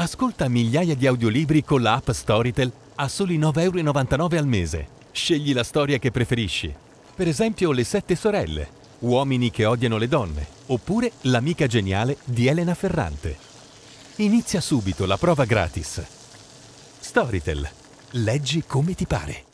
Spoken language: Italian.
Ascolta migliaia di audiolibri con la app Storytel a soli 9,99€ al mese. Scegli la storia che preferisci. Per esempio Le sette sorelle, Uomini che odiano le donne, oppure L'amica geniale di Elena Ferrante. Inizia subito la prova gratis. Storytel. Leggi come ti pare.